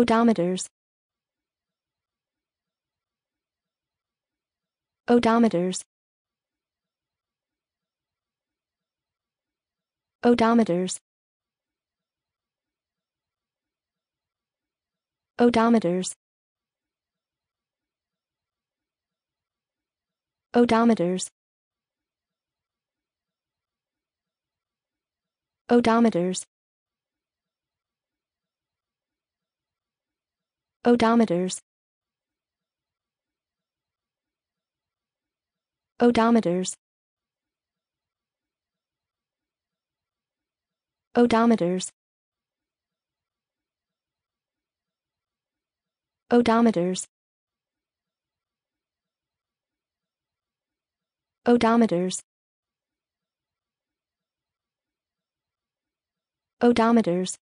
odometers odometers odometers odometers odometers odometers odometers odometers odometers odometers odometers odometers